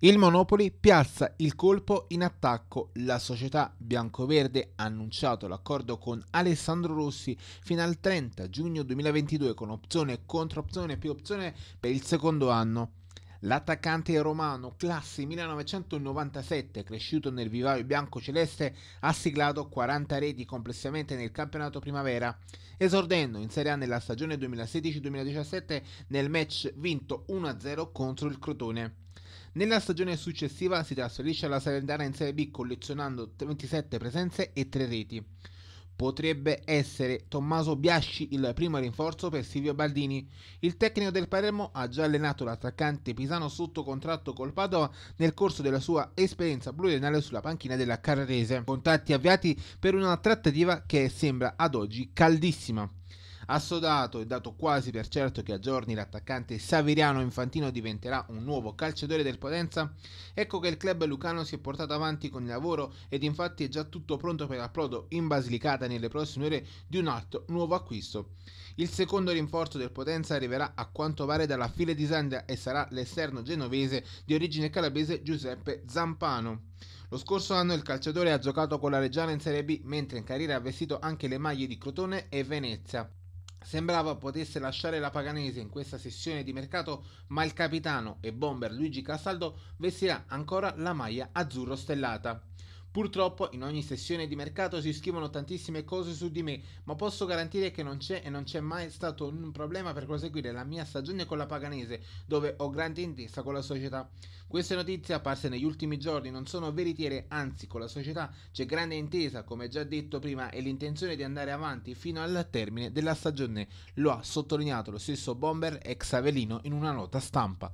Il Monopoli piazza il colpo in attacco. La società biancoverde ha annunciato l'accordo con Alessandro Rossi fino al 30 giugno 2022 con opzione contro opzione più opzione per il secondo anno. L'attaccante romano classe 1997, cresciuto nel vivaio bianco-celeste, ha siglato 40 reti complessivamente nel campionato primavera, esordendo in Serie A nella stagione 2016-2017 nel match vinto 1-0 contro il Crotone. Nella stagione successiva si trasferisce alla Salernitana in Serie B collezionando 27 presenze e 3 reti. Potrebbe essere Tommaso Biasci il primo rinforzo per Silvio Baldini. Il tecnico del Palermo ha già allenato l'attaccante Pisano sotto contratto col Padova nel corso della sua esperienza pluriennale sulla panchina della Carrarese. Contatti avviati per una trattativa che sembra ad oggi caldissima. Assodato e dato quasi per certo che a giorni l'attaccante Saviriano Infantino diventerà un nuovo calciatore del Potenza, ecco che il club lucano si è portato avanti con il lavoro ed infatti è già tutto pronto per l'approdo in Basilicata nelle prossime ore di un altro nuovo acquisto. Il secondo rinforzo del Potenza arriverà a quanto pare dalla file di Sandia e sarà l'esterno genovese di origine calabrese Giuseppe Zampano. Lo scorso anno il calciatore ha giocato con la Reggiana in Serie B, mentre in carriera ha vestito anche le maglie di Crotone e Venezia. Sembrava potesse lasciare la Paganese in questa sessione di mercato, ma il capitano e bomber Luigi Castaldo vestirà ancora la maglia azzurro stellata. Purtroppo in ogni sessione di mercato si scrivono tantissime cose su di me, ma posso garantire che non c'è e non c'è mai stato un problema per proseguire la mia stagione con la Paganese, dove ho grande intesa con la società. Queste notizie apparse negli ultimi giorni non sono veritiere, anzi con la società c'è grande intesa, come già detto prima, e l'intenzione di andare avanti fino al termine della stagione. Lo ha sottolineato lo stesso Bomber ex Avelino in una nota stampa.